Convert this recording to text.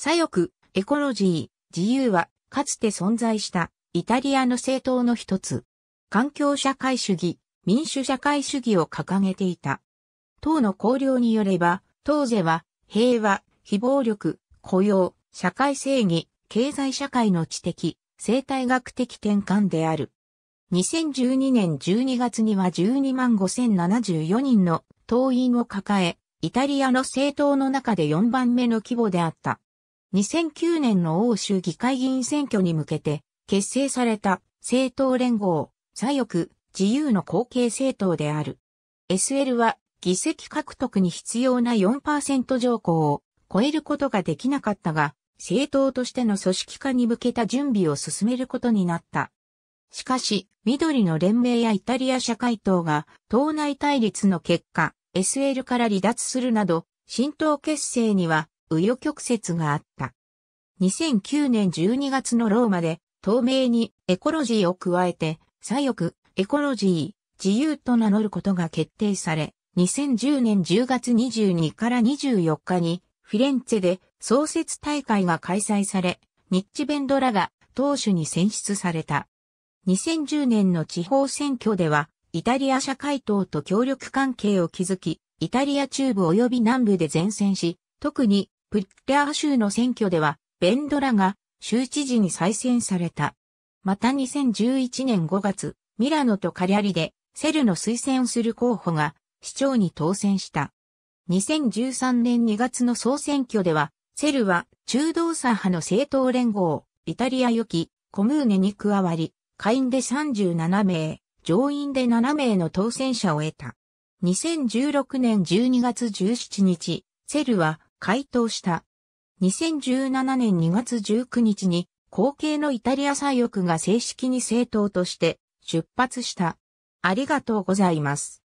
左翼、エコロジー、自由は、かつて存在した、イタリアの政党の一つ。環境社会主義、民主社会主義を掲げていた。党の綱領によれば、当世は、平和、非暴力、雇用、社会正義、経済社会の知的、生態学的転換である。2012年12月には12万5074人の党員を抱え、イタリアの政党の中で4番目の規模であった。2009年の欧州議会議員選挙に向けて結成された政党連合、左翼、自由の後継政党である。SL は議席獲得に必要な4%条項を超えることができなかったが、政党としての組織化に向けた準備を進めることになった。しかし、緑の連盟やイタリア社会党が党内対立の結果、SL から離脱するなど、新党結成には紆余曲折があった。2009年12月のローマで、透明にエコロジーを加えて、左翼、エコロジー、自由と名乗ることが決定され、2010年10月22から24日に、フィレンツェで創設大会が開催され、ニッチベンドラが党首に選出された。2010年の地方選挙では、イタリア社会党と協力関係を築き、イタリア中部及び南部で前線し、特にプッリャー州の選挙では、ベンドラが州知事に再選された。また2011年5月、ミラノとカリャリでセルの推薦をする候補が市長に当選した。2013年2月の総選挙では、セルは中道左派の政党連合、イタリア予き、コムーネに加わり、下院で37名、上院で7名の当選者を得た。2016年12月17日、セルは回答した。2017年2月19日に、後継のイタリア左翼が正式に政党として出発した。ありがとうございます。